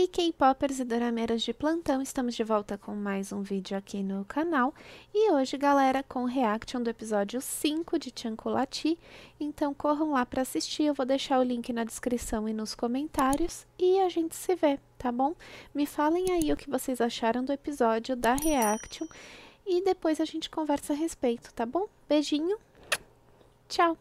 aí, K-Poppers e Dorameiras de plantão, estamos de volta com mais um vídeo aqui no canal. E hoje, galera, com reaction do episódio 5 de Chankulati. Então corram lá para assistir, eu vou deixar o link na descrição e nos comentários. E a gente se vê, tá bom? Me falem aí o que vocês acharam do episódio da reaction. E depois a gente conversa a respeito, tá bom? Beijinho, tchau!